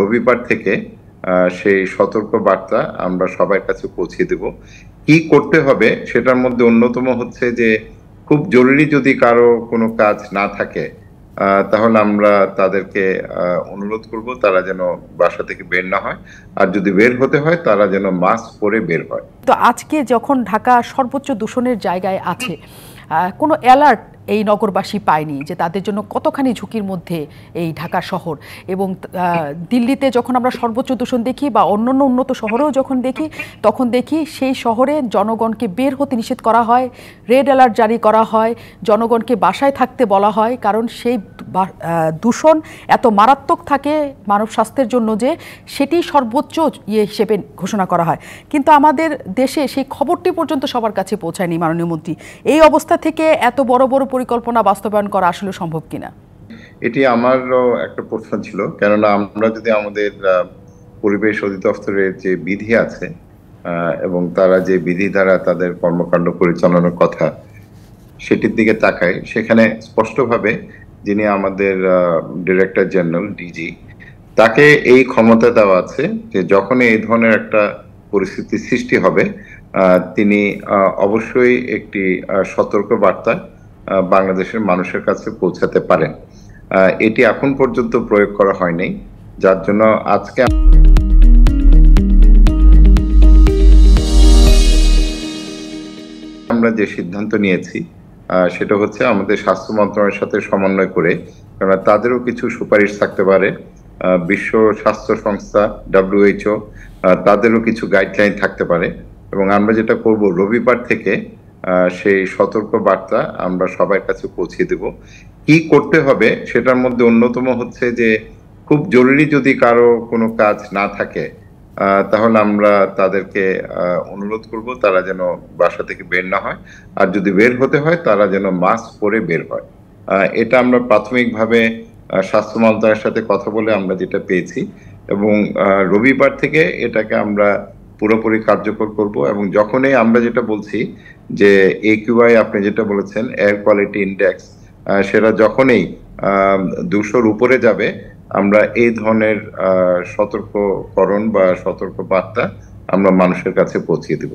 রবিবার থেকে সেই সতর্ক বার্তা আমরা সবার কাছে পৌঁছে দেব কি করতে হবে সেটার মধ্যে অন্যতম হচ্ছে যে খুব জরুরি যদি কারো কোনো কাজ না থাকে তাহলে আমরা তাদেরকে অনুরোধ করব তারা যেন বাসা থেকে বের না হয় আর যদি বের হতে হয় তারা যেন মাস্ক পরে বের হয় তো আজকে যখন ঢাকা সর্বোচ্চ দূষণের জায়গায় আছে কোনো অ্যালার্ট এই নগরবাসী পায়নি যে তাদের জন্য কতখানি ঝুঁকির মধ্যে এই ঢাকা শহর এবং দিল্লিতে যখন আমরা সর্বোচ্চ দূষণ দেখি বা অন্যান্য উন্নত শহরেও যখন দেখি তখন দেখি সেই শহরে জনগণকে বের হতে নিষেধ করা হয় রেড অ্যালার্ট জারি করা হয় জনগণকে বাসায় থাকতে বলা হয় কারণ সেই দূষণ এত মারাত্মক থাকে মানব স্বাস্থ্যের জন্য যে সেটি সর্বোচ্চ ইয়ে হিসেবে ঘোষণা করা হয় কিন্তু আমাদের দেশে সেই খবরটি পর্যন্ত সবার কাছে পৌঁছায়নি মাননীয় মন্ত্রী এই অবস্থা থেকে এত বড় বড় পরিকল্পনা বাস্তবায়ন করা আসলে সম্ভব কিনা এটি আমারও একটা প্রশ্ন ছিল কেননা আমরা যদি আমাদের পরিবেশ অধিদপ্তরের যে বিধি আছে এবং তারা যে বিধি দ্বারা তাদের কর্মকাণ্ড পরিচালনার কথা সেটির দিকে তাকাই সেখানে স্পষ্টভাবে যিনি আমাদের ডিরেক্টর জেনারেল ডিজি তাকে এই ক্ষমতা দেওয়া আছে যে যখন এই ধরনের একটা পরিস্থিতি সৃষ্টি হবে তিনি অবশ্যই একটি সতর্ক বার্তা বাংলাদেশের মানুষের কাছে পৌঁছাতে পারেন এটি এখন পর্যন্ত প্রয়োগ করা হয়নি যার জন্য আজকে আমরা যে সিদ্ধান্ত নিয়েছি সেটা হচ্ছে আমাদের স্বাস্থ্য মন্ত্রণালয়ের সাথে সমন্বয় করে কারণ তাদেরও কিছু সুপারিশ থাকতে পারে বিশ্ব স্বাস্থ্য সংস্থা ডাব্লিউএইচও তাদেরও কিছু গাইডলাইন থাকতে পারে এবং আমরা যেটা করব রবিবার থেকে সেই সতর্ক বার্তা আমরা সবার কাছে পৌঁছে দেব কি করতে হবে সেটার মধ্যে অন্যতম হচ্ছে যে খুব জরুরি যদি কারো কোনো কাজ না থাকে তাহলে আমরা তাদেরকে অনুরোধ করব তারা যেন বাসা থেকে বের না হয় আর যদি বের হতে হয় তারা যেন মাস্ক পরে বের হয় এটা আমরা প্রাথমিকভাবে স্বাস্থ্য মন্ত্রণালয়ের সাথে কথা বলে আমরা যেটা পেয়েছি এবং রবিবার থেকে এটাকে আমরা পুরোপুরি কার্যকর করব এবং যখনই আমরা যেটা বলছি যে একিউআই আপনি যেটা বলেছেন এয়ার কোয়ালিটি ইন্ডেক্স সেটা যখনই দুশোর উপরে যাবে আমরা এই ধরনের সতর্ককরণ বা সতর্ক বার্তা আমরা মানুষের কাছে পৌঁছিয়ে দিব